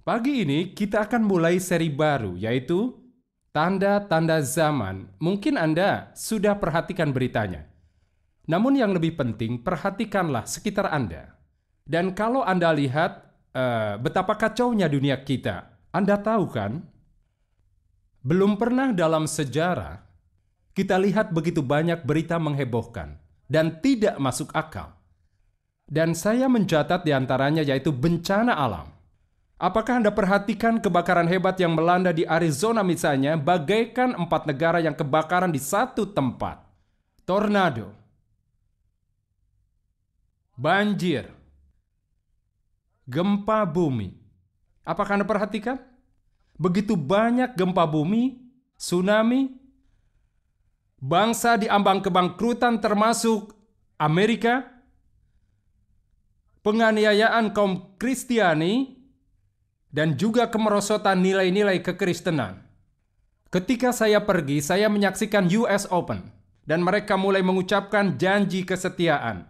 Pagi ini kita akan mulai seri baru yaitu Tanda-tanda zaman. Mungkin Anda sudah perhatikan beritanya. Namun yang lebih penting, perhatikanlah sekitar Anda. Dan kalau Anda lihat uh, betapa kacaunya dunia kita, Anda tahu kan? Belum pernah dalam sejarah kita lihat begitu banyak berita menghebohkan dan tidak masuk akal. Dan saya mencatat di antaranya yaitu bencana alam, Apakah Anda perhatikan kebakaran hebat yang melanda di Arizona misalnya bagaikan empat negara yang kebakaran di satu tempat? Tornado. Banjir. Gempa bumi. Apakah Anda perhatikan? Begitu banyak gempa bumi, tsunami, bangsa di ambang kebangkrutan termasuk Amerika, penganiayaan kaum Kristiani, dan juga kemerosotan nilai-nilai kekristenan. Ketika saya pergi, saya menyaksikan US Open dan mereka mulai mengucapkan janji kesetiaan.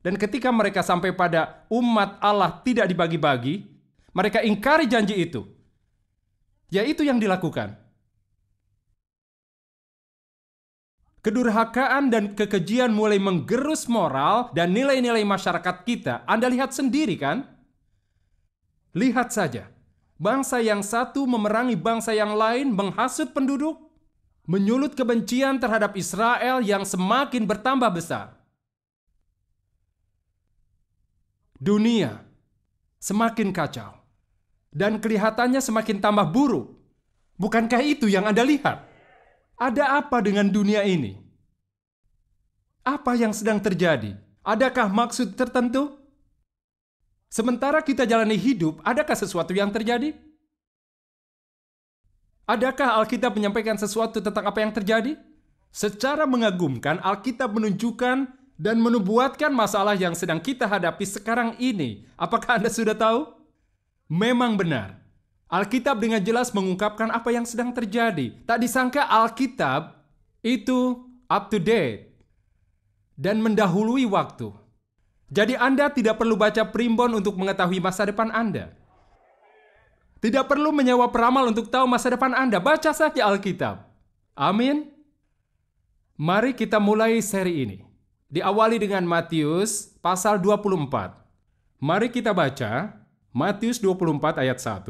Dan ketika mereka sampai pada umat Allah tidak dibagi-bagi, mereka ingkari janji itu. Yaitu yang dilakukan. Kedurhakaan dan kekejian mulai menggerus moral dan nilai-nilai masyarakat kita. Anda lihat sendiri kan? Lihat saja. Bangsa yang satu memerangi bangsa yang lain, menghasut penduduk, menyulut kebencian terhadap Israel yang semakin bertambah besar. Dunia semakin kacau dan kelihatannya semakin tambah buruk. Bukankah itu yang Anda lihat? Ada apa dengan dunia ini? Apa yang sedang terjadi? Adakah maksud tertentu? Sementara kita jalani hidup, adakah sesuatu yang terjadi? Adakah Alkitab menyampaikan sesuatu tentang apa yang terjadi? Secara mengagumkan, Alkitab menunjukkan dan menubuatkan masalah yang sedang kita hadapi sekarang ini. Apakah Anda sudah tahu? Memang benar. Alkitab dengan jelas mengungkapkan apa yang sedang terjadi. Tak disangka Alkitab itu up to date dan mendahului waktu. Jadi Anda tidak perlu baca primbon untuk mengetahui masa depan Anda. Tidak perlu menyewa peramal untuk tahu masa depan Anda. Baca saja Alkitab. Amin. Mari kita mulai seri ini. Diawali dengan Matius pasal 24. Mari kita baca Matius 24 ayat 1.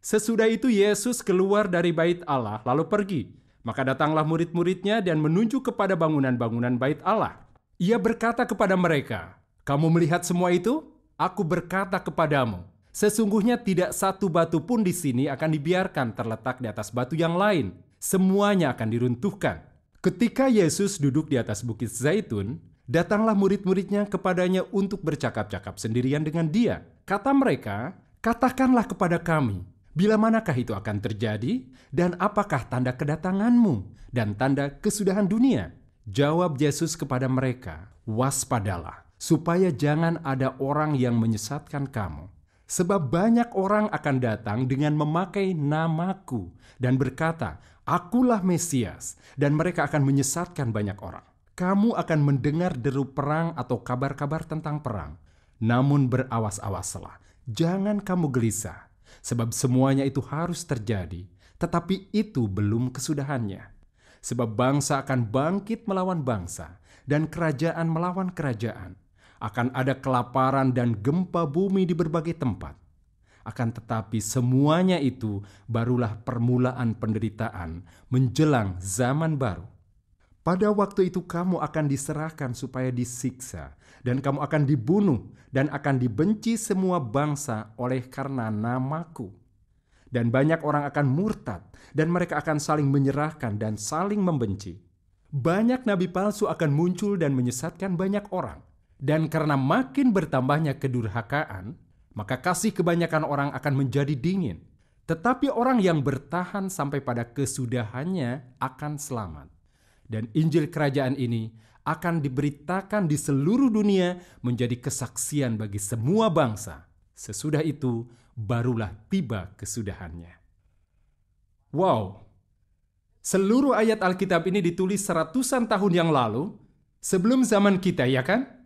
Sesudah itu Yesus keluar dari bait Allah lalu pergi. Maka datanglah murid-muridnya dan menunjuk kepada bangunan-bangunan bait Allah. Ia berkata kepada mereka, kamu melihat semua itu? Aku berkata kepadamu, sesungguhnya tidak satu batu pun di sini akan dibiarkan terletak di atas batu yang lain. Semuanya akan diruntuhkan. Ketika Yesus duduk di atas bukit Zaitun, datanglah murid-muridnya kepadanya untuk bercakap-cakap sendirian dengan dia. Kata mereka, "Katakanlah kepada kami, bila manakah itu akan terjadi dan apakah tanda kedatanganmu dan tanda kesudahan dunia?" Jawab Yesus kepada mereka, "Waspadalah." supaya jangan ada orang yang menyesatkan kamu. Sebab banyak orang akan datang dengan memakai namaku dan berkata, "Akulah Mesias," dan mereka akan menyesatkan banyak orang. Kamu akan mendengar deru perang atau kabar-kabar tentang perang, namun berawas-awaslah. Jangan kamu gelisah, sebab semuanya itu harus terjadi, tetapi itu belum kesudahannya. Sebab bangsa akan bangkit melawan bangsa, dan kerajaan melawan kerajaan akan ada kelaparan dan gempa bumi di berbagai tempat. Akan tetapi, semuanya itu barulah permulaan penderitaan menjelang zaman baru. Pada waktu itu, kamu akan diserahkan supaya disiksa, dan kamu akan dibunuh, dan akan dibenci semua bangsa oleh karena namaku. Dan banyak orang akan murtad, dan mereka akan saling menyerahkan dan saling membenci. Banyak nabi palsu akan muncul dan menyesatkan banyak orang dan karena makin bertambahnya kedurhakaan, maka kasih kebanyakan orang akan menjadi dingin. Tetapi orang yang bertahan sampai pada kesudahannya akan selamat. Dan Injil kerajaan ini akan diberitakan di seluruh dunia menjadi kesaksian bagi semua bangsa. Sesudah itu barulah tiba kesudahannya. Wow. Seluruh ayat Alkitab ini ditulis seratusan tahun yang lalu sebelum zaman kita, ya kan?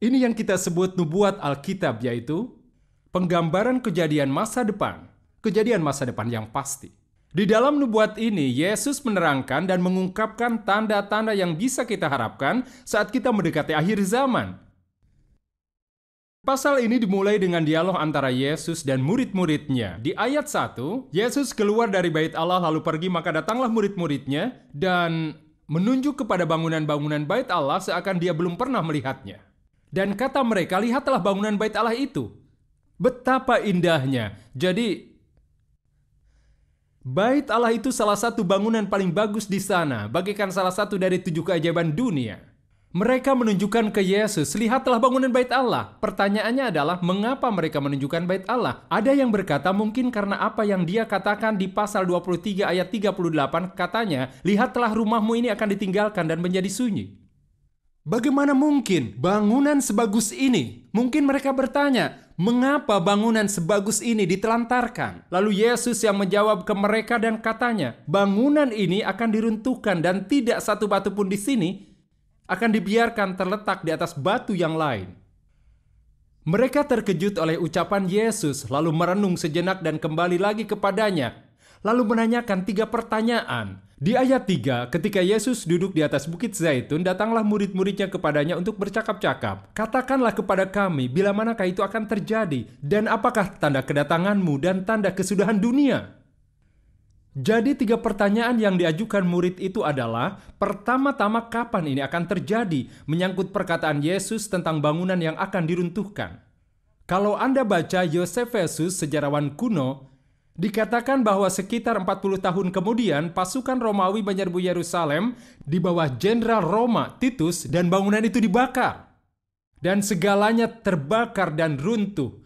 Ini yang kita sebut nubuat Alkitab yaitu penggambaran kejadian masa depan, kejadian masa depan yang pasti. Di dalam nubuat ini, Yesus menerangkan dan mengungkapkan tanda-tanda yang bisa kita harapkan saat kita mendekati akhir zaman. Pasal ini dimulai dengan dialog antara Yesus dan murid-muridnya. Di ayat 1, Yesus keluar dari bait Allah lalu pergi maka datanglah murid-muridnya dan menunjuk kepada bangunan-bangunan bait Allah seakan dia belum pernah melihatnya. Dan kata mereka, lihatlah bangunan bait Allah itu. Betapa indahnya. Jadi, bait Allah itu salah satu bangunan paling bagus di sana, bagaikan salah satu dari tujuh keajaiban dunia. Mereka menunjukkan ke Yesus, lihatlah bangunan bait Allah. Pertanyaannya adalah, mengapa mereka menunjukkan bait Allah? Ada yang berkata mungkin karena apa yang dia katakan di pasal 23 ayat 38 katanya, lihatlah rumahmu ini akan ditinggalkan dan menjadi sunyi. Bagaimana mungkin bangunan sebagus ini? Mungkin mereka bertanya, mengapa bangunan sebagus ini ditelantarkan? Lalu Yesus yang menjawab ke mereka dan katanya, bangunan ini akan diruntuhkan dan tidak satu batu pun di sini akan dibiarkan terletak di atas batu yang lain. Mereka terkejut oleh ucapan Yesus, lalu merenung sejenak dan kembali lagi kepadanya, lalu menanyakan tiga pertanyaan. Di ayat 3, ketika Yesus duduk di atas bukit Zaitun, datanglah murid-muridnya kepadanya untuk bercakap-cakap. Katakanlah kepada kami, bila manakah itu akan terjadi, dan apakah tanda kedatanganmu dan tanda kesudahan dunia? Jadi tiga pertanyaan yang diajukan murid itu adalah, pertama-tama kapan ini akan terjadi, menyangkut perkataan Yesus tentang bangunan yang akan diruntuhkan. Kalau Anda baca Yosefesus, sejarawan kuno, Dikatakan bahwa sekitar 40 tahun kemudian pasukan Romawi menyerbu Yerusalem di bawah jenderal Roma Titus dan bangunan itu dibakar. Dan segalanya terbakar dan runtuh.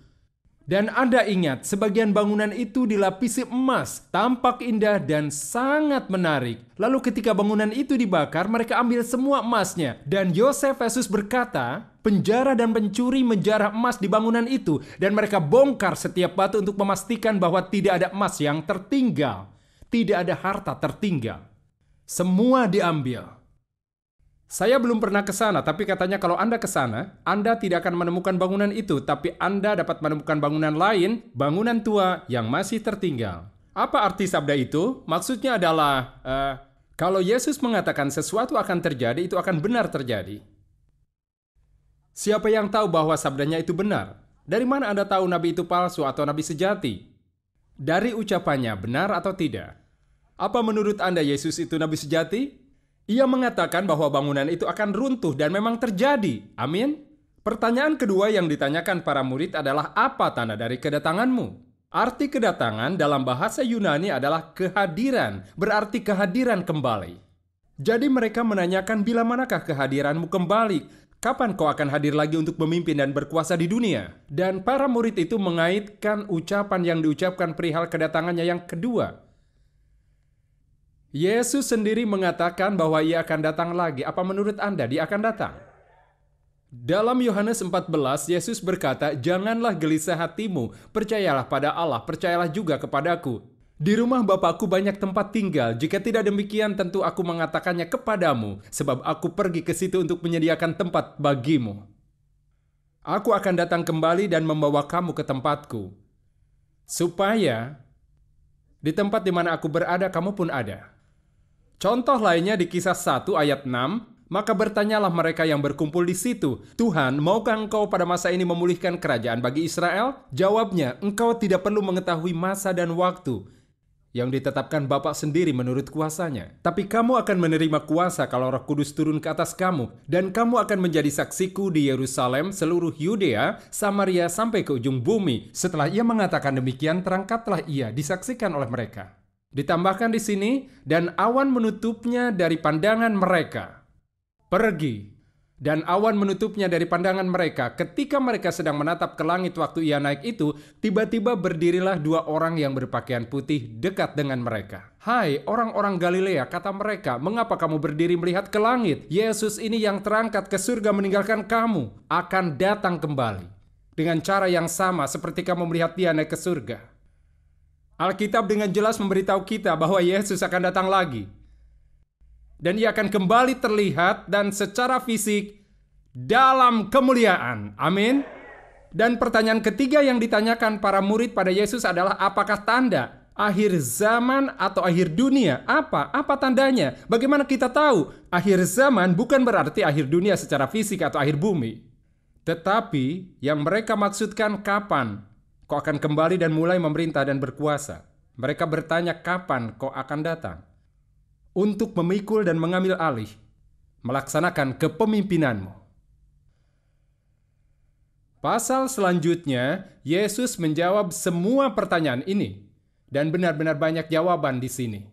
Dan Anda ingat, sebagian bangunan itu dilapisi emas, tampak indah dan sangat menarik. Lalu ketika bangunan itu dibakar, mereka ambil semua emasnya. Dan Yosef Yesus berkata, penjara dan pencuri menjarah emas di bangunan itu. Dan mereka bongkar setiap batu untuk memastikan bahwa tidak ada emas yang tertinggal. Tidak ada harta tertinggal. Semua diambil. Saya belum pernah ke sana, tapi katanya kalau Anda ke sana, Anda tidak akan menemukan bangunan itu, tapi Anda dapat menemukan bangunan lain, bangunan tua yang masih tertinggal. Apa arti sabda itu? Maksudnya adalah, uh, kalau Yesus mengatakan sesuatu akan terjadi, itu akan benar terjadi. Siapa yang tahu bahwa sabdanya itu benar? Dari mana Anda tahu nabi itu palsu atau nabi sejati? Dari ucapannya, benar atau tidak? Apa menurut Anda Yesus itu nabi sejati? Ia mengatakan bahwa bangunan itu akan runtuh dan memang terjadi. Amin. Pertanyaan kedua yang ditanyakan para murid adalah apa tanda dari kedatanganmu? Arti kedatangan dalam bahasa Yunani adalah kehadiran, berarti kehadiran kembali. Jadi mereka menanyakan bila manakah kehadiranmu kembali? Kapan kau akan hadir lagi untuk memimpin dan berkuasa di dunia? Dan para murid itu mengaitkan ucapan yang diucapkan perihal kedatangannya yang kedua Yesus sendiri mengatakan bahwa ia akan datang lagi. Apa menurut Anda dia akan datang? Dalam Yohanes 14, Yesus berkata, Janganlah gelisah hatimu, percayalah pada Allah, percayalah juga kepadaku. Di rumah Bapakku banyak tempat tinggal, jika tidak demikian tentu aku mengatakannya kepadamu, sebab aku pergi ke situ untuk menyediakan tempat bagimu. Aku akan datang kembali dan membawa kamu ke tempatku, supaya di tempat di mana aku berada kamu pun ada.' Contoh lainnya di kisah 1 ayat 6, maka bertanyalah mereka yang berkumpul di situ, Tuhan, maukah engkau pada masa ini memulihkan kerajaan bagi Israel? Jawabnya, engkau tidak perlu mengetahui masa dan waktu yang ditetapkan Bapak sendiri menurut kuasanya. Tapi kamu akan menerima kuasa kalau roh kudus turun ke atas kamu, dan kamu akan menjadi saksiku di Yerusalem, seluruh Yudea, Samaria, sampai ke ujung bumi. Setelah ia mengatakan demikian, terangkatlah ia, disaksikan oleh mereka. Ditambahkan di sini, dan awan menutupnya dari pandangan mereka. Pergi, dan awan menutupnya dari pandangan mereka. Ketika mereka sedang menatap ke langit waktu ia naik itu, tiba-tiba berdirilah dua orang yang berpakaian putih dekat dengan mereka. Hai orang-orang Galilea, kata mereka, mengapa kamu berdiri melihat ke langit? Yesus ini yang terangkat ke surga meninggalkan kamu, akan datang kembali. Dengan cara yang sama seperti kamu melihat dia naik ke surga. Alkitab dengan jelas memberitahu kita bahwa Yesus akan datang lagi. Dan ia akan kembali terlihat dan secara fisik dalam kemuliaan. Amin. Dan pertanyaan ketiga yang ditanyakan para murid pada Yesus adalah apakah tanda akhir zaman atau akhir dunia? Apa? Apa tandanya? Bagaimana kita tahu? Akhir zaman bukan berarti akhir dunia secara fisik atau akhir bumi. Tetapi yang mereka maksudkan kapan Kau akan kembali dan mulai memerintah dan berkuasa. Mereka bertanya kapan kau akan datang. Untuk memikul dan mengambil alih, melaksanakan kepemimpinanmu. Pasal selanjutnya, Yesus menjawab semua pertanyaan ini, dan benar-benar banyak jawaban di sini.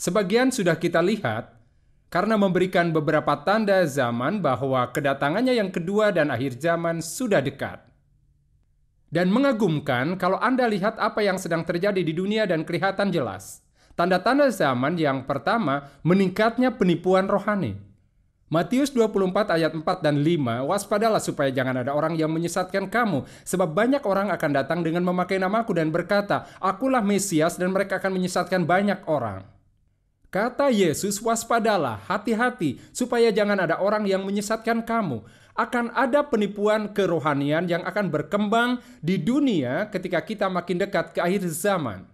Sebagian sudah kita lihat, karena memberikan beberapa tanda zaman bahwa kedatangannya yang kedua dan akhir zaman sudah dekat dan mengagumkan kalau Anda lihat apa yang sedang terjadi di dunia dan kelihatan jelas. Tanda-tanda zaman yang pertama meningkatnya penipuan rohani. Matius 24 ayat 4 dan 5, waspadalah supaya jangan ada orang yang menyesatkan kamu, sebab banyak orang akan datang dengan memakai namaku dan berkata, akulah Mesias dan mereka akan menyesatkan banyak orang. Kata Yesus, waspadalah, hati-hati, supaya jangan ada orang yang menyesatkan kamu akan ada penipuan kerohanian yang akan berkembang di dunia ketika kita makin dekat ke akhir zaman.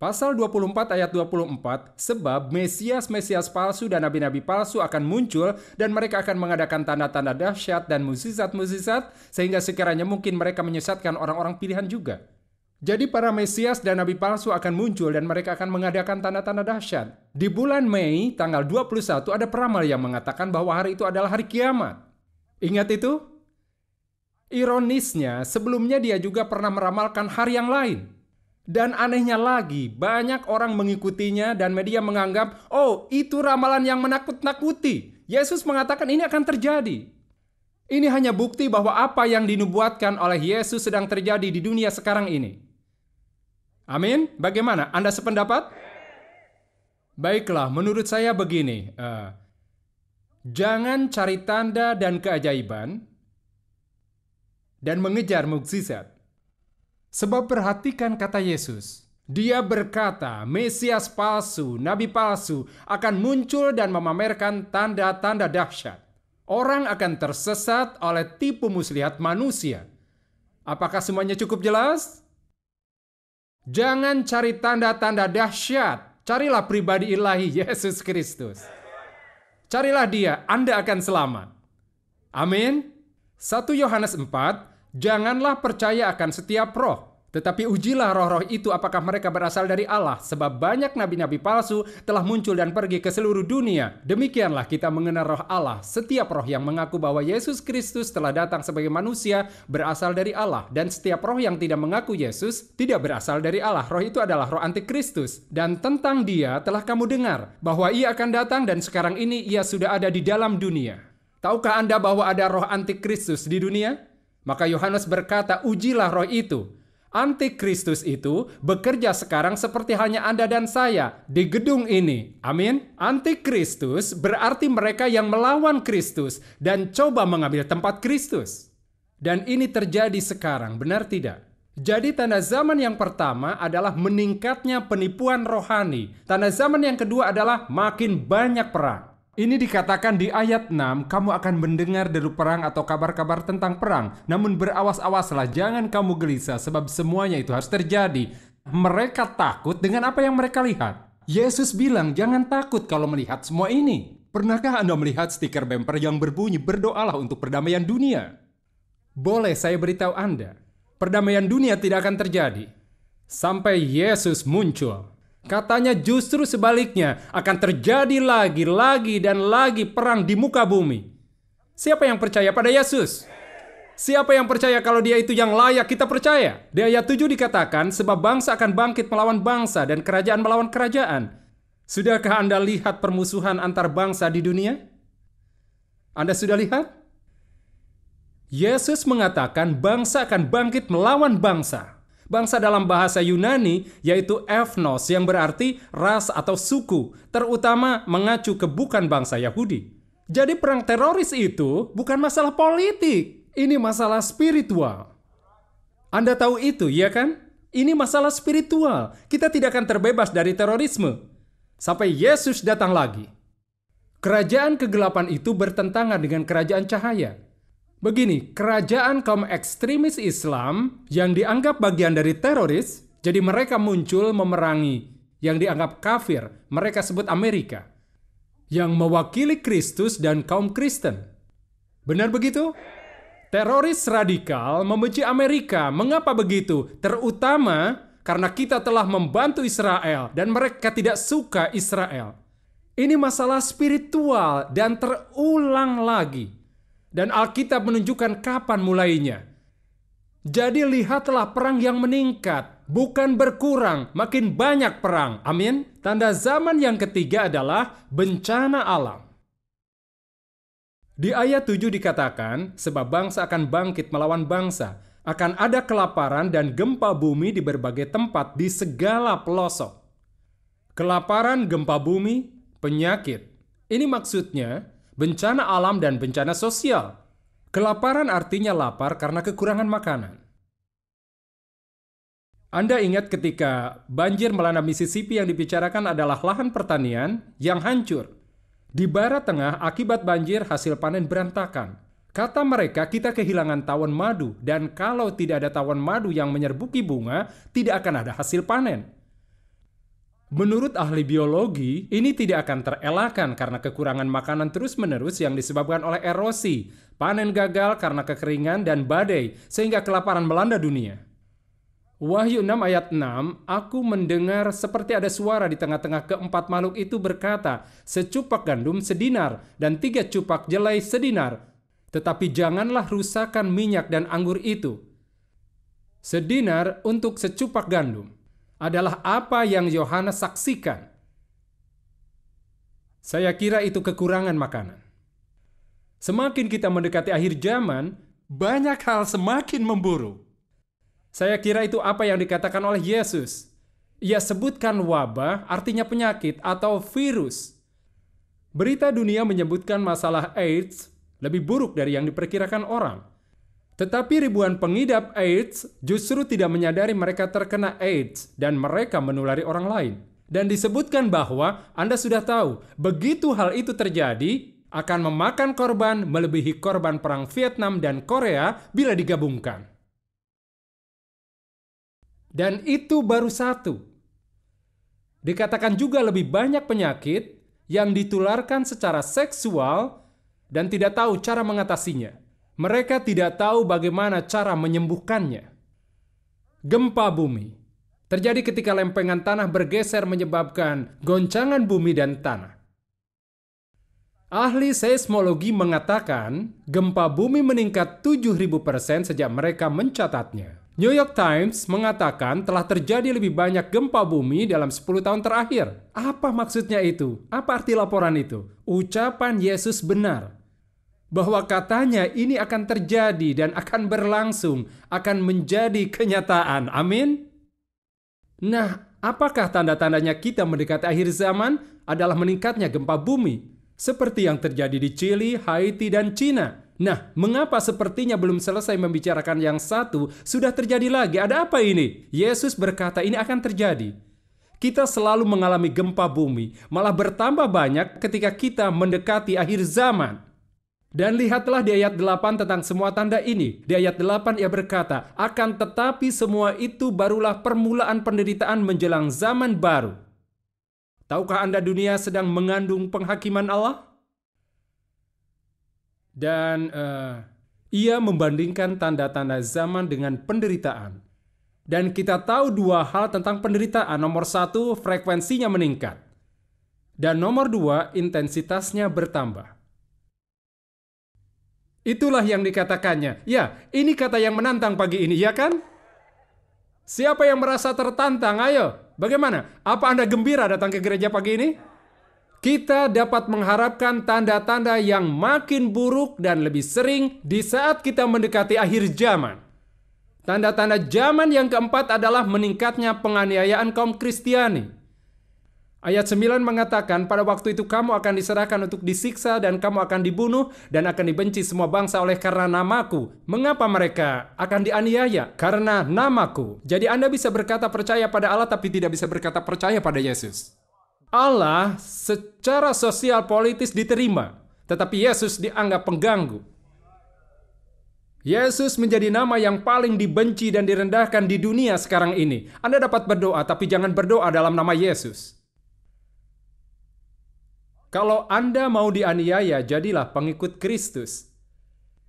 Pasal 24 ayat 24, sebab Mesias-Mesias palsu dan nabi-nabi palsu akan muncul dan mereka akan mengadakan tanda-tanda dahsyat dan muzizat-muzizat sehingga sekiranya mungkin mereka menyesatkan orang-orang pilihan juga. Jadi para Mesias dan nabi palsu akan muncul dan mereka akan mengadakan tanda-tanda dahsyat. Di bulan Mei, tanggal 21 ada peramal yang mengatakan bahwa hari itu adalah hari kiamat. Ingat itu? Ironisnya, sebelumnya dia juga pernah meramalkan hari yang lain. Dan anehnya lagi, banyak orang mengikutinya dan media menganggap, oh itu ramalan yang menakut-nakuti. Yesus mengatakan ini akan terjadi. Ini hanya bukti bahwa apa yang dinubuatkan oleh Yesus sedang terjadi di dunia sekarang ini. Amin. Bagaimana? Anda sependapat? Baiklah, menurut saya begini. Uh, Jangan cari tanda dan keajaiban dan mengejar mukjizat. Sebab perhatikan kata Yesus. Dia berkata, Mesias palsu, nabi palsu akan muncul dan memamerkan tanda-tanda dahsyat. Orang akan tersesat oleh tipu muslihat manusia. Apakah semuanya cukup jelas? Jangan cari tanda-tanda dahsyat, carilah pribadi ilahi Yesus Kristus. Carilah dia, Anda akan selamat. Amin. 1 Yohanes 4, janganlah percaya akan setiap roh, tetapi ujilah roh-roh itu apakah mereka berasal dari Allah, sebab banyak nabi-nabi palsu telah muncul dan pergi ke seluruh dunia. Demikianlah kita mengenal roh Allah. Setiap roh yang mengaku bahwa Yesus Kristus telah datang sebagai manusia berasal dari Allah, dan setiap roh yang tidak mengaku Yesus tidak berasal dari Allah. Roh itu adalah roh antikristus. Dan tentang dia telah kamu dengar, bahwa ia akan datang dan sekarang ini ia sudah ada di dalam dunia. Tahukah Anda bahwa ada roh antikristus di dunia? Maka Yohanes berkata, ujilah roh itu Antikristus itu bekerja sekarang seperti hanya Anda dan saya di gedung ini. Amin. Antikristus berarti mereka yang melawan Kristus dan coba mengambil tempat Kristus. Dan ini terjadi sekarang, benar tidak? Jadi tanda zaman yang pertama adalah meningkatnya penipuan rohani. Tanda zaman yang kedua adalah makin banyak perang. Ini dikatakan di ayat 6, kamu akan mendengar dari perang atau kabar-kabar tentang perang. Namun berawas-awaslah, jangan kamu gelisah sebab semuanya itu harus terjadi. Mereka takut dengan apa yang mereka lihat. Yesus bilang, jangan takut kalau melihat semua ini. Pernahkah Anda melihat stiker bumper yang berbunyi berdoalah untuk perdamaian dunia? Boleh saya beritahu Anda, perdamaian dunia tidak akan terjadi sampai Yesus muncul. Katanya justru sebaliknya akan terjadi lagi, lagi, dan lagi perang di muka bumi. Siapa yang percaya pada Yesus? Siapa yang percaya kalau dia itu yang layak kita percaya? Di ayat 7 dikatakan, sebab bangsa akan bangkit melawan bangsa dan kerajaan melawan kerajaan. Sudahkah Anda lihat permusuhan antar bangsa di dunia? Anda sudah lihat? Yesus mengatakan bangsa akan bangkit melawan bangsa. Bangsa dalam bahasa Yunani yaitu ethnos yang berarti ras atau suku, terutama mengacu ke bukan bangsa Yahudi. Jadi perang teroris itu bukan masalah politik, ini masalah spiritual. Anda tahu itu, ya kan? Ini masalah spiritual. Kita tidak akan terbebas dari terorisme sampai Yesus datang lagi. Kerajaan kegelapan itu bertentangan dengan kerajaan cahaya. Begini, kerajaan kaum ekstremis Islam yang dianggap bagian dari teroris, jadi mereka muncul memerangi yang dianggap kafir, mereka sebut Amerika, yang mewakili Kristus dan kaum Kristen. Benar begitu? Teroris radikal membenci Amerika. Mengapa begitu? Terutama karena kita telah membantu Israel dan mereka tidak suka Israel. Ini masalah spiritual dan terulang lagi. Dan Alkitab menunjukkan kapan mulainya. Jadi lihatlah perang yang meningkat, bukan berkurang, makin banyak perang. Amin. Tanda zaman yang ketiga adalah bencana alam. Di ayat 7 dikatakan, sebab bangsa akan bangkit melawan bangsa, akan ada kelaparan dan gempa bumi di berbagai tempat di segala pelosok. Kelaparan, gempa bumi, penyakit. Ini maksudnya bencana alam, dan bencana sosial. Kelaparan artinya lapar karena kekurangan makanan. Anda ingat ketika banjir melanda Mississippi yang dibicarakan adalah lahan pertanian yang hancur. Di barat tengah, akibat banjir hasil panen berantakan. Kata mereka, kita kehilangan tawon madu, dan kalau tidak ada tawon madu yang menyerbuki bunga, tidak akan ada hasil panen. Menurut ahli biologi, ini tidak akan terelakkan karena kekurangan makanan terus-menerus yang disebabkan oleh erosi, panen gagal karena kekeringan dan badai sehingga kelaparan melanda dunia. Wahyu 6 ayat 6, aku mendengar seperti ada suara di tengah-tengah keempat makhluk itu berkata, secupak gandum sedinar dan tiga cupak jelai sedinar, tetapi janganlah rusakan minyak dan anggur itu. Sedinar untuk secupak gandum adalah apa yang Yohanes saksikan. Saya kira itu kekurangan makanan. Semakin kita mendekati akhir zaman, banyak hal semakin memburu. Saya kira itu apa yang dikatakan oleh Yesus. Ia sebutkan wabah, artinya penyakit atau virus. Berita dunia menyebutkan masalah AIDS lebih buruk dari yang diperkirakan orang. Tetapi ribuan pengidap AIDS justru tidak menyadari mereka terkena AIDS dan mereka menulari orang lain. Dan disebutkan bahwa Anda sudah tahu, begitu hal itu terjadi, akan memakan korban melebihi korban perang Vietnam dan Korea bila digabungkan. Dan itu baru satu. Dikatakan juga lebih banyak penyakit yang ditularkan secara seksual dan tidak tahu cara mengatasinya. Mereka tidak tahu bagaimana cara menyembuhkannya. Gempa bumi terjadi ketika lempengan tanah bergeser menyebabkan goncangan bumi dan tanah. Ahli seismologi mengatakan gempa bumi meningkat 7000% sejak mereka mencatatnya. New York Times mengatakan telah terjadi lebih banyak gempa bumi dalam 10 tahun terakhir. Apa maksudnya itu? Apa arti laporan itu? Ucapan Yesus benar bahwa katanya ini akan terjadi dan akan berlangsung, akan menjadi kenyataan. Amin. Nah, apakah tanda-tandanya kita mendekati akhir zaman adalah meningkatnya gempa bumi, seperti yang terjadi di Chili, Haiti, dan Cina. Nah, mengapa sepertinya belum selesai membicarakan yang satu, sudah terjadi lagi? Ada apa ini? Yesus berkata, "Ini akan terjadi." Kita selalu mengalami gempa bumi, malah bertambah banyak ketika kita mendekati akhir zaman. Dan lihatlah di ayat 8 tentang semua tanda ini. Di ayat 8 ia berkata, akan tetapi semua itu barulah permulaan penderitaan menjelang zaman baru. Tahukah Anda dunia sedang mengandung penghakiman Allah? Dan uh, ia membandingkan tanda-tanda zaman dengan penderitaan. Dan kita tahu dua hal tentang penderitaan. Nomor satu, frekuensinya meningkat. Dan nomor dua, intensitasnya bertambah. Itulah yang dikatakannya. Ya, ini kata yang menantang pagi ini, ya kan? Siapa yang merasa tertantang? Ayo, bagaimana? Apa Anda gembira datang ke gereja pagi ini? Kita dapat mengharapkan tanda-tanda yang makin buruk dan lebih sering di saat kita mendekati akhir zaman. Tanda-tanda zaman yang keempat adalah meningkatnya penganiayaan kaum Kristiani. Ayat 9 mengatakan, pada waktu itu kamu akan diserahkan untuk disiksa dan kamu akan dibunuh dan akan dibenci semua bangsa oleh karena namaku. Mengapa mereka akan dianiaya? Karena namaku. Jadi Anda bisa berkata percaya pada Allah tapi tidak bisa berkata percaya pada Yesus. Allah secara sosial politis diterima, tetapi Yesus dianggap pengganggu. Yesus menjadi nama yang paling dibenci dan direndahkan di dunia sekarang ini. Anda dapat berdoa, tapi jangan berdoa dalam nama Yesus. Kalau Anda mau dianiaya, jadilah pengikut Kristus.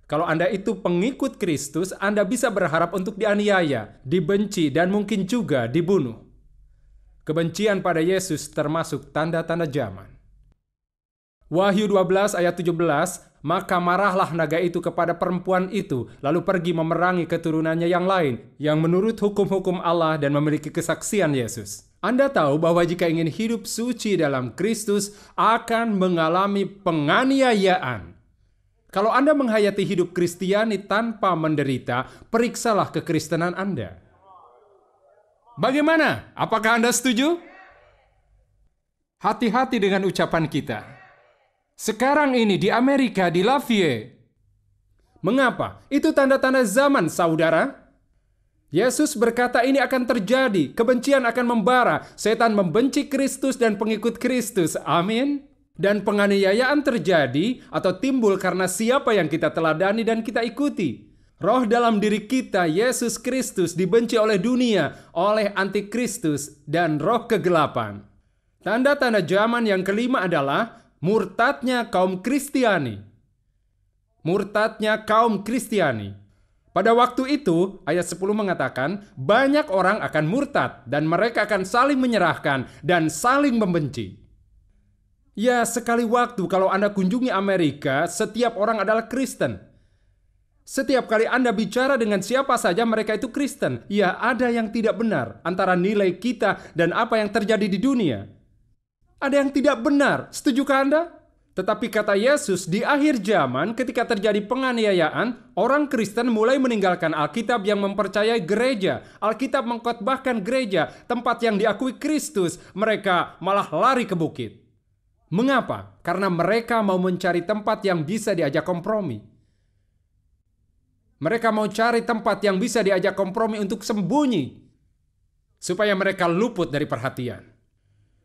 Kalau Anda itu pengikut Kristus, Anda bisa berharap untuk dianiaya, dibenci, dan mungkin juga dibunuh. Kebencian pada Yesus termasuk tanda-tanda zaman. Wahyu 12 ayat 17, maka marahlah naga itu kepada perempuan itu, lalu pergi memerangi keturunannya yang lain, yang menurut hukum-hukum Allah dan memiliki kesaksian Yesus. Anda tahu bahwa jika ingin hidup suci dalam Kristus akan mengalami penganiayaan. Kalau Anda menghayati hidup Kristiani tanpa menderita, periksalah kekristenan Anda. Bagaimana? Apakah Anda setuju? Hati-hati dengan ucapan kita. Sekarang ini di Amerika, di Lafayette. Mengapa? Itu tanda-tanda zaman, saudara. Yesus berkata ini akan terjadi, kebencian akan membara, setan membenci Kristus dan pengikut Kristus. Amin. Dan penganiayaan terjadi atau timbul karena siapa yang kita teladani dan kita ikuti. Roh dalam diri kita, Yesus Kristus, dibenci oleh dunia, oleh antikristus, dan roh kegelapan. Tanda-tanda zaman yang kelima adalah murtadnya kaum Kristiani. Murtadnya kaum Kristiani. Pada waktu itu, ayat 10 mengatakan, banyak orang akan murtad dan mereka akan saling menyerahkan dan saling membenci. Ya, sekali waktu kalau Anda kunjungi Amerika, setiap orang adalah Kristen. Setiap kali Anda bicara dengan siapa saja mereka itu Kristen. Ya, ada yang tidak benar antara nilai kita dan apa yang terjadi di dunia. Ada yang tidak benar. Setujukah Anda? Tetapi kata Yesus, di akhir zaman ketika terjadi penganiayaan, orang Kristen mulai meninggalkan Alkitab yang mempercayai gereja. Alkitab mengkotbahkan gereja, tempat yang diakui Kristus. Mereka malah lari ke bukit. Mengapa? Karena mereka mau mencari tempat yang bisa diajak kompromi. Mereka mau cari tempat yang bisa diajak kompromi untuk sembunyi. Supaya mereka luput dari perhatian.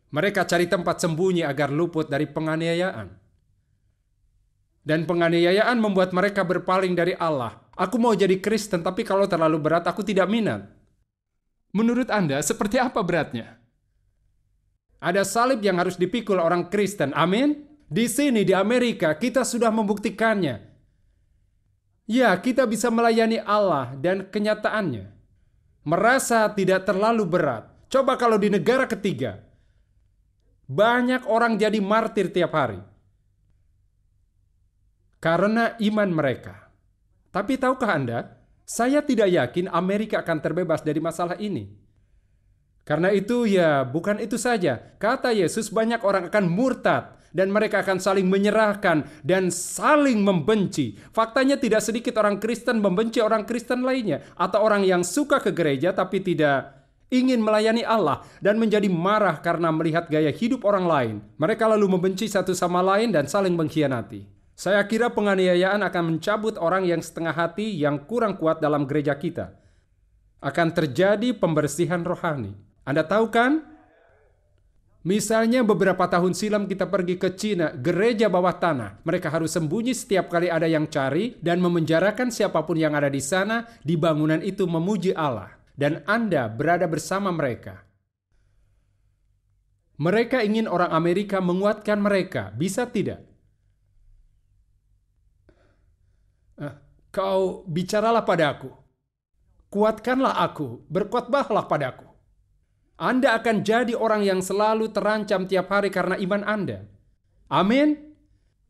Mereka cari tempat sembunyi agar luput dari penganiayaan. Dan penganiayaan membuat mereka berpaling dari Allah. Aku mau jadi Kristen, tapi kalau terlalu berat, aku tidak minat. Menurut Anda, seperti apa beratnya? Ada salib yang harus dipikul orang Kristen, amin? Di sini, di Amerika, kita sudah membuktikannya. Ya, kita bisa melayani Allah dan kenyataannya. Merasa tidak terlalu berat. Coba kalau di negara ketiga, banyak orang jadi martir tiap hari karena iman mereka. Tapi tahukah Anda, saya tidak yakin Amerika akan terbebas dari masalah ini. Karena itu ya, bukan itu saja. Kata Yesus banyak orang akan murtad dan mereka akan saling menyerahkan dan saling membenci. Faktanya tidak sedikit orang Kristen membenci orang Kristen lainnya atau orang yang suka ke gereja tapi tidak ingin melayani Allah dan menjadi marah karena melihat gaya hidup orang lain. Mereka lalu membenci satu sama lain dan saling mengkhianati. Saya kira penganiayaan akan mencabut orang yang setengah hati yang kurang kuat dalam gereja kita. Akan terjadi pembersihan rohani. Anda tahu kan? Misalnya beberapa tahun silam kita pergi ke Cina, gereja bawah tanah. Mereka harus sembunyi setiap kali ada yang cari dan memenjarakan siapapun yang ada di sana di bangunan itu memuji Allah. Dan Anda berada bersama mereka. Mereka ingin orang Amerika menguatkan mereka, bisa tidak? Eh, kau bicaralah padaku. Kuatkanlah aku, berkhotbahlah padaku. Anda akan jadi orang yang selalu terancam tiap hari karena iman Anda. Amin.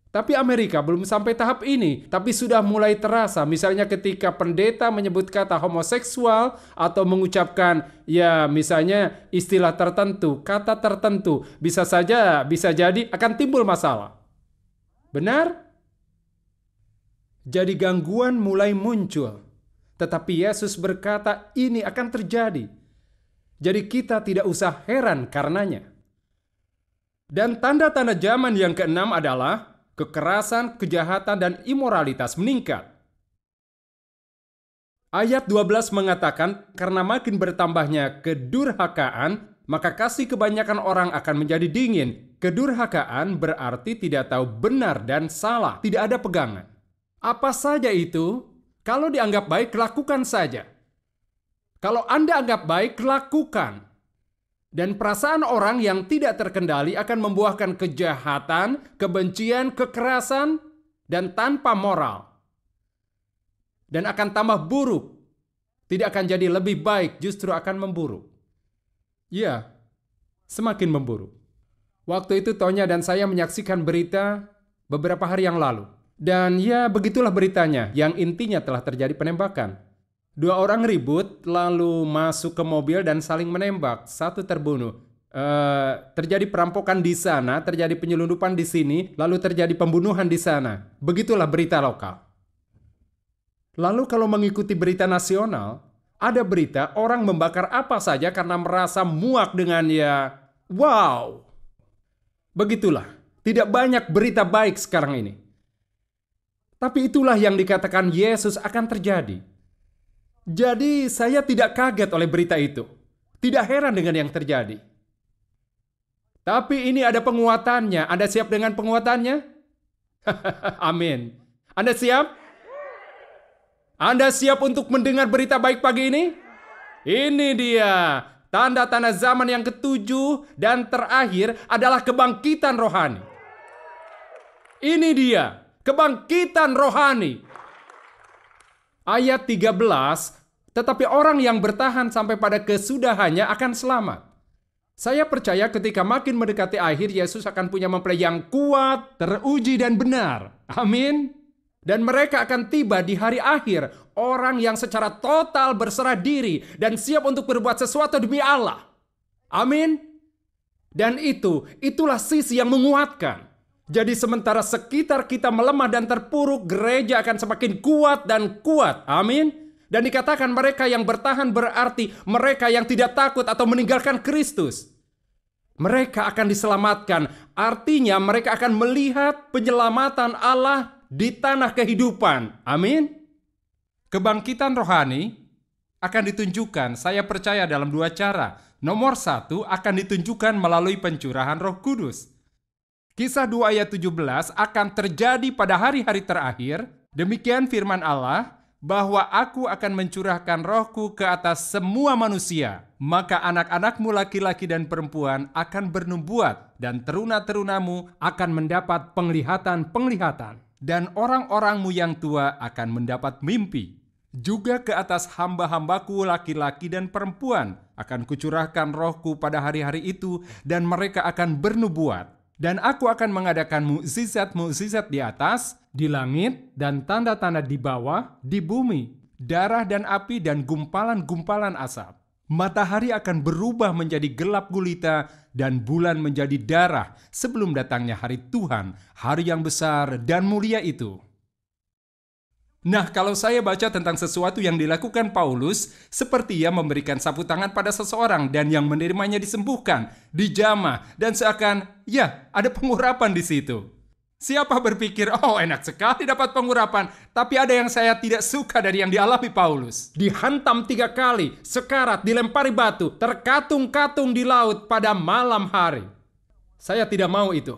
Tapi Amerika belum sampai tahap ini, tapi sudah mulai terasa. Misalnya ketika pendeta menyebut kata homoseksual atau mengucapkan ya misalnya istilah tertentu, kata tertentu, bisa saja bisa jadi akan timbul masalah. Benar? Jadi gangguan mulai muncul. Tetapi Yesus berkata ini akan terjadi. Jadi kita tidak usah heran karenanya. Dan tanda-tanda zaman yang keenam adalah kekerasan, kejahatan, dan imoralitas meningkat. Ayat 12 mengatakan, karena makin bertambahnya kedurhakaan, maka kasih kebanyakan orang akan menjadi dingin. Kedurhakaan berarti tidak tahu benar dan salah, tidak ada pegangan. Apa saja itu, kalau dianggap baik, lakukan saja. Kalau Anda anggap baik, lakukan. Dan perasaan orang yang tidak terkendali akan membuahkan kejahatan, kebencian, kekerasan, dan tanpa moral. Dan akan tambah buruk. Tidak akan jadi lebih baik, justru akan memburuk. Ya, semakin memburuk. Waktu itu Tonya dan saya menyaksikan berita beberapa hari yang lalu dan ya begitulah beritanya, yang intinya telah terjadi penembakan. Dua orang ribut, lalu masuk ke mobil dan saling menembak. Satu terbunuh. E, terjadi perampokan di sana, terjadi penyelundupan di sini, lalu terjadi pembunuhan di sana. Begitulah berita lokal. Lalu kalau mengikuti berita nasional, ada berita orang membakar apa saja karena merasa muak dengan ya wow. Begitulah, tidak banyak berita baik sekarang ini. Tapi itulah yang dikatakan Yesus akan terjadi. Jadi, saya tidak kaget oleh berita itu, tidak heran dengan yang terjadi. Tapi ini ada penguatannya. Anda siap dengan penguatannya? Amin. Anda siap? Anda siap untuk mendengar berita baik pagi ini? Ini dia. Tanda-tanda zaman yang ketujuh dan terakhir adalah kebangkitan rohani. Ini dia kebangkitan rohani. Ayat 13, tetapi orang yang bertahan sampai pada kesudahannya akan selamat. Saya percaya ketika makin mendekati akhir, Yesus akan punya mempelai yang kuat, teruji, dan benar. Amin. Dan mereka akan tiba di hari akhir, orang yang secara total berserah diri dan siap untuk berbuat sesuatu demi Allah. Amin. Dan itu, itulah sisi yang menguatkan. Jadi sementara sekitar kita melemah dan terpuruk, gereja akan semakin kuat dan kuat. Amin. Dan dikatakan mereka yang bertahan berarti mereka yang tidak takut atau meninggalkan Kristus. Mereka akan diselamatkan. Artinya mereka akan melihat penyelamatan Allah di tanah kehidupan. Amin. Kebangkitan rohani akan ditunjukkan, saya percaya dalam dua cara. Nomor satu akan ditunjukkan melalui pencurahan roh kudus. Kisah 2 ayat 17 akan terjadi pada hari-hari terakhir. Demikian firman Allah, bahwa aku akan mencurahkan rohku ke atas semua manusia. Maka anak-anakmu laki-laki dan perempuan akan bernubuat dan teruna-terunamu akan mendapat penglihatan-penglihatan. Dan orang-orangmu yang tua akan mendapat mimpi. Juga ke atas hamba-hambaku laki-laki dan perempuan akan kucurahkan rohku pada hari-hari itu dan mereka akan bernubuat dan aku akan mengadakan mukjizat-mukjizat di atas, di langit, dan tanda-tanda di bawah, di bumi, darah dan api dan gumpalan-gumpalan asap. Matahari akan berubah menjadi gelap gulita dan bulan menjadi darah sebelum datangnya hari Tuhan, hari yang besar dan mulia itu. Nah, kalau saya baca tentang sesuatu yang dilakukan Paulus, seperti ia memberikan sapu tangan pada seseorang dan yang menerimanya disembuhkan, dijamah, dan seakan, ya, ada pengurapan di situ. Siapa berpikir, oh enak sekali dapat pengurapan, tapi ada yang saya tidak suka dari yang dialami Paulus. Dihantam tiga kali, sekarat, dilempari batu, terkatung-katung di laut pada malam hari. Saya tidak mau itu.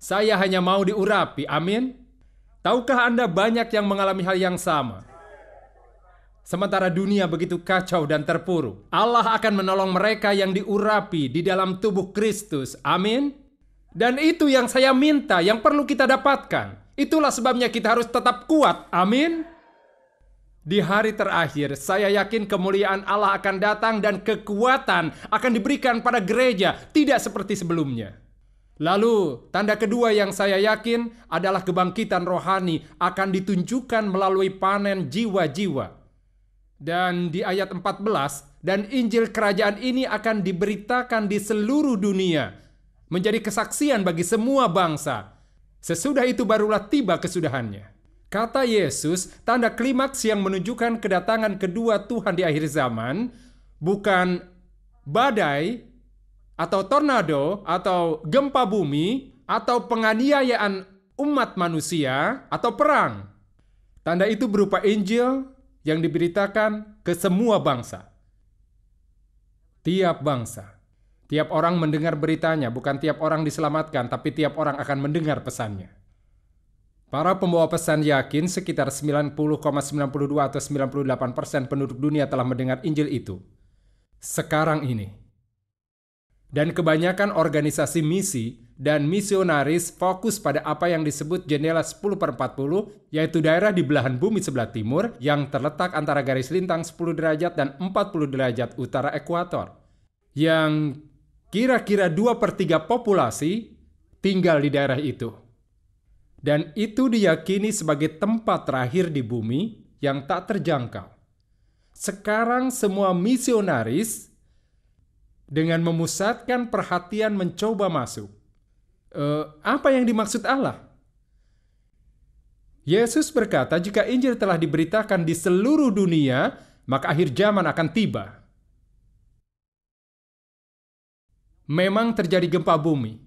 Saya hanya mau diurapi, amin. Tahukah Anda banyak yang mengalami hal yang sama? Sementara dunia begitu kacau dan terpuruk, Allah akan menolong mereka yang diurapi di dalam tubuh Kristus. Amin. Dan itu yang saya minta, yang perlu kita dapatkan. Itulah sebabnya kita harus tetap kuat. Amin. Di hari terakhir, saya yakin kemuliaan Allah akan datang dan kekuatan akan diberikan pada gereja, tidak seperti sebelumnya. Lalu, tanda kedua yang saya yakin adalah kebangkitan rohani akan ditunjukkan melalui panen jiwa-jiwa. Dan di ayat 14, dan Injil kerajaan ini akan diberitakan di seluruh dunia, menjadi kesaksian bagi semua bangsa. Sesudah itu barulah tiba kesudahannya. Kata Yesus, tanda klimaks yang menunjukkan kedatangan kedua Tuhan di akhir zaman bukan badai atau tornado atau gempa bumi atau penganiayaan umat manusia atau perang. Tanda itu berupa Injil yang diberitakan ke semua bangsa. Tiap bangsa. Tiap orang mendengar beritanya, bukan tiap orang diselamatkan, tapi tiap orang akan mendengar pesannya. Para pembawa pesan yakin sekitar 90,92 atau 98% penduduk dunia telah mendengar Injil itu. Sekarang ini, dan kebanyakan organisasi misi dan misionaris fokus pada apa yang disebut jendela 10 per 40, yaitu daerah di belahan bumi sebelah timur yang terletak antara garis lintang 10 derajat dan 40 derajat utara ekuator. Yang kira-kira 2 per 3 populasi tinggal di daerah itu. Dan itu diyakini sebagai tempat terakhir di bumi yang tak terjangkau. Sekarang semua misionaris dengan memusatkan perhatian mencoba masuk. E, apa yang dimaksud Allah? Yesus berkata, "Jika Injil telah diberitakan di seluruh dunia, maka akhir zaman akan tiba." Memang terjadi gempa bumi.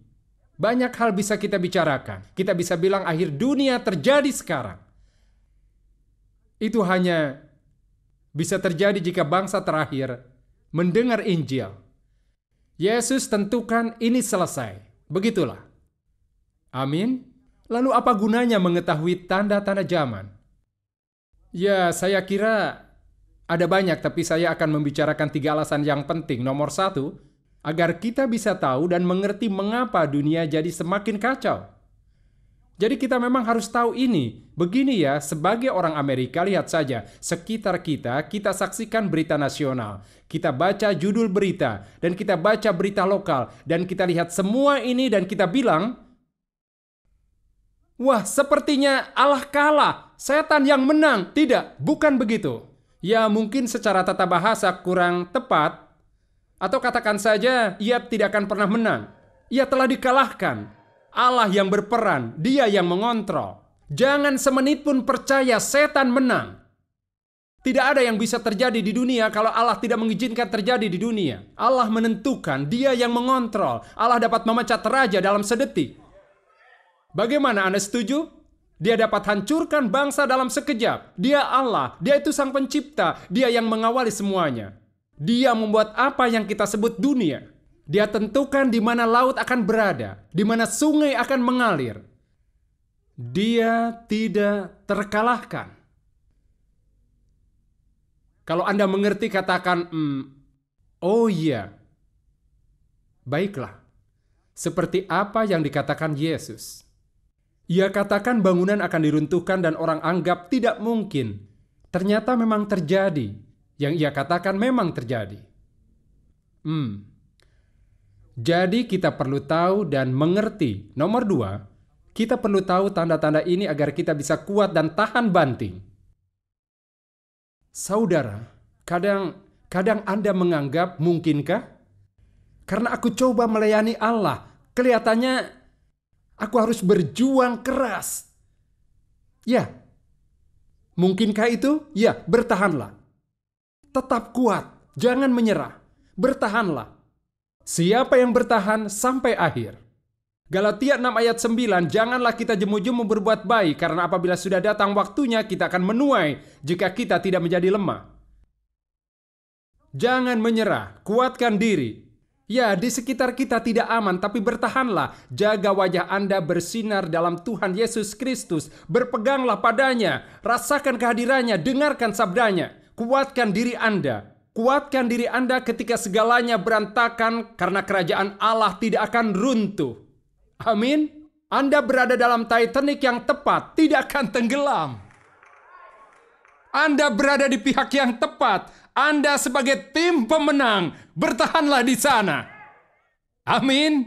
Banyak hal bisa kita bicarakan. Kita bisa bilang akhir dunia terjadi sekarang. Itu hanya bisa terjadi jika bangsa terakhir mendengar Injil Yesus tentukan ini selesai. Begitulah. Amin. Lalu apa gunanya mengetahui tanda-tanda zaman? Ya, saya kira ada banyak, tapi saya akan membicarakan tiga alasan yang penting. Nomor satu, agar kita bisa tahu dan mengerti mengapa dunia jadi semakin kacau. Jadi kita memang harus tahu ini. Begini ya, sebagai orang Amerika lihat saja, sekitar kita kita saksikan berita nasional, kita baca judul berita dan kita baca berita lokal dan kita lihat semua ini dan kita bilang, "Wah, sepertinya Allah kalah, setan yang menang." Tidak, bukan begitu. Ya, mungkin secara tata bahasa kurang tepat atau katakan saja ia tidak akan pernah menang. Ia telah dikalahkan. Allah yang berperan, Dia yang mengontrol. Jangan semenit pun percaya setan menang. Tidak ada yang bisa terjadi di dunia kalau Allah tidak mengizinkan terjadi di dunia. Allah menentukan, Dia yang mengontrol. Allah dapat memecat raja dalam sedetik. Bagaimana Anda setuju? Dia dapat hancurkan bangsa dalam sekejap. Dia Allah, Dia itu Sang Pencipta, Dia yang mengawali semuanya. Dia membuat apa yang kita sebut dunia. Dia tentukan di mana laut akan berada, di mana sungai akan mengalir. Dia tidak terkalahkan. Kalau Anda mengerti, katakan, mm, "Oh iya, baiklah." Seperti apa yang dikatakan Yesus, ia katakan bangunan akan diruntuhkan dan orang anggap tidak mungkin. Ternyata memang terjadi. Yang ia katakan memang terjadi. Hmm, jadi kita perlu tahu dan mengerti. Nomor dua, kita perlu tahu tanda-tanda ini agar kita bisa kuat dan tahan banting. Saudara, kadang kadang Anda menganggap mungkinkah? Karena aku coba melayani Allah, kelihatannya aku harus berjuang keras. Ya, mungkinkah itu? Ya, bertahanlah. Tetap kuat, jangan menyerah. Bertahanlah Siapa yang bertahan sampai akhir? Galatia 6 ayat 9, janganlah kita jemu-jemu berbuat baik karena apabila sudah datang waktunya kita akan menuai jika kita tidak menjadi lemah. Jangan menyerah, kuatkan diri. Ya, di sekitar kita tidak aman, tapi bertahanlah. Jaga wajah Anda bersinar dalam Tuhan Yesus Kristus. Berpeganglah padanya, rasakan kehadirannya, dengarkan sabdanya. Kuatkan diri Anda. Kuatkan diri Anda ketika segalanya berantakan karena kerajaan Allah tidak akan runtuh. Amin. Anda berada dalam Titanic yang tepat, tidak akan tenggelam. Anda berada di pihak yang tepat. Anda sebagai tim pemenang, bertahanlah di sana. Amin.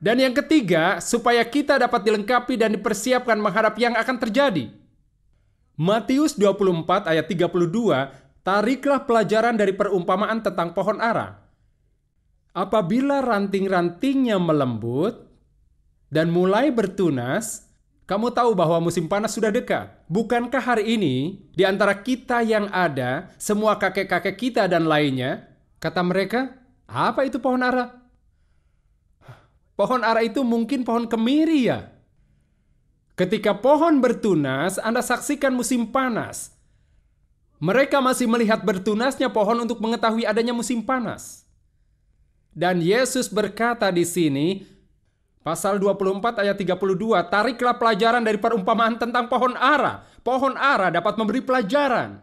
Dan yang ketiga, supaya kita dapat dilengkapi dan dipersiapkan menghadap yang akan terjadi. Matius 24 ayat 32, tariklah pelajaran dari perumpamaan tentang pohon ara. Apabila ranting-rantingnya melembut dan mulai bertunas, kamu tahu bahwa musim panas sudah dekat. Bukankah hari ini, di antara kita yang ada, semua kakek-kakek kita dan lainnya, kata mereka, apa itu pohon ara? Pohon ara itu mungkin pohon kemiri ya? Ketika pohon bertunas, Anda saksikan musim panas. Mereka masih melihat bertunasnya pohon untuk mengetahui adanya musim panas. Dan Yesus berkata di sini, pasal 24 ayat 32, "Tariklah pelajaran dari perumpamaan tentang pohon ara. Pohon ara dapat memberi pelajaran."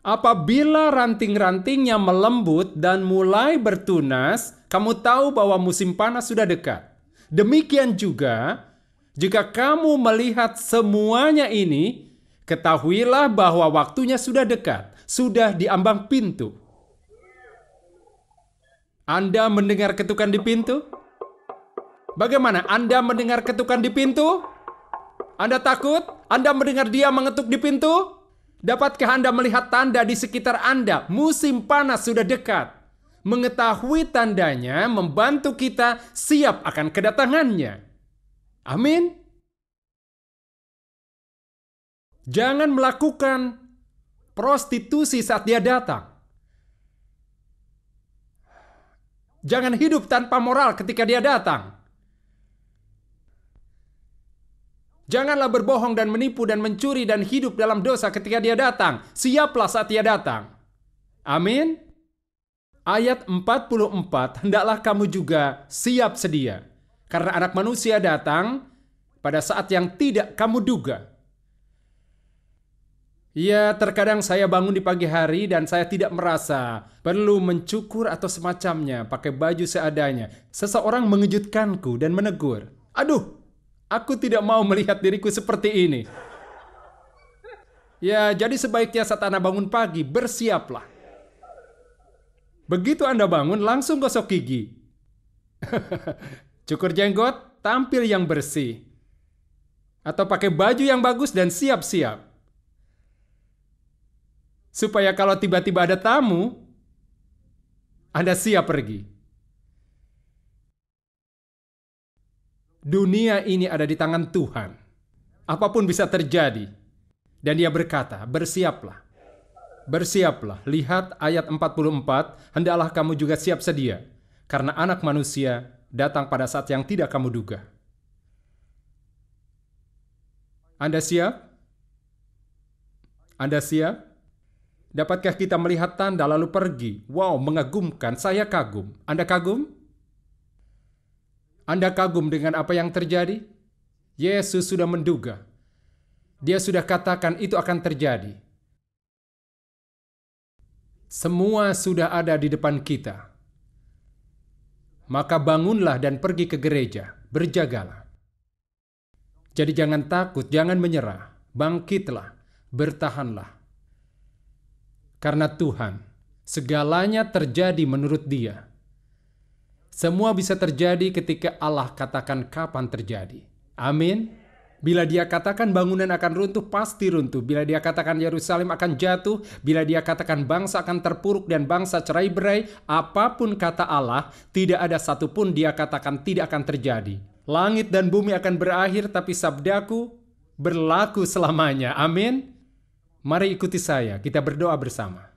Apabila ranting-rantingnya melembut dan mulai bertunas, kamu tahu bahwa musim panas sudah dekat. Demikian juga, jika kamu melihat semuanya ini, ketahuilah bahwa waktunya sudah dekat, sudah di ambang pintu. Anda mendengar ketukan di pintu? Bagaimana Anda mendengar ketukan di pintu? Anda takut? Anda mendengar dia mengetuk di pintu? Dapatkah Anda melihat tanda di sekitar Anda? Musim panas sudah dekat. Mengetahui tandanya membantu kita siap akan kedatangannya. Amin. Jangan melakukan prostitusi saat dia datang. Jangan hidup tanpa moral ketika dia datang. Janganlah berbohong dan menipu dan mencuri dan hidup dalam dosa ketika dia datang. Siaplah saat dia datang. Amin. Ayat 44, hendaklah kamu juga siap sedia. Karena anak manusia datang pada saat yang tidak kamu duga. Ya, terkadang saya bangun di pagi hari dan saya tidak merasa perlu mencukur atau semacamnya, pakai baju seadanya. Seseorang mengejutkanku dan menegur. Aduh, aku tidak mau melihat diriku seperti ini. Ya, jadi sebaiknya saat Anda bangun pagi, bersiaplah. Begitu Anda bangun, langsung gosok gigi. Cukur jenggot, tampil yang bersih. Atau pakai baju yang bagus dan siap-siap. Supaya kalau tiba-tiba ada tamu, Anda siap pergi. Dunia ini ada di tangan Tuhan. Apapun bisa terjadi. Dan dia berkata, bersiaplah. Bersiaplah, lihat ayat 44, hendaklah kamu juga siap sedia, karena anak manusia datang pada saat yang tidak kamu duga. Anda siap? Anda siap? Dapatkah kita melihat tanda lalu pergi? Wow, mengagumkan. Saya kagum. Anda kagum? Anda kagum dengan apa yang terjadi? Yesus sudah menduga. Dia sudah katakan itu akan terjadi. Semua sudah ada di depan kita maka bangunlah dan pergi ke gereja, berjagalah. Jadi jangan takut, jangan menyerah, bangkitlah, bertahanlah. Karena Tuhan, segalanya terjadi menurut dia. Semua bisa terjadi ketika Allah katakan kapan terjadi. Amin. Bila dia katakan bangunan akan runtuh, pasti runtuh. Bila dia katakan Yerusalem akan jatuh, bila dia katakan bangsa akan terpuruk dan bangsa cerai berai, apapun kata Allah, tidak ada satupun dia katakan tidak akan terjadi. Langit dan bumi akan berakhir, tapi sabdaku berlaku selamanya. Amin. Mari ikuti saya, kita berdoa bersama.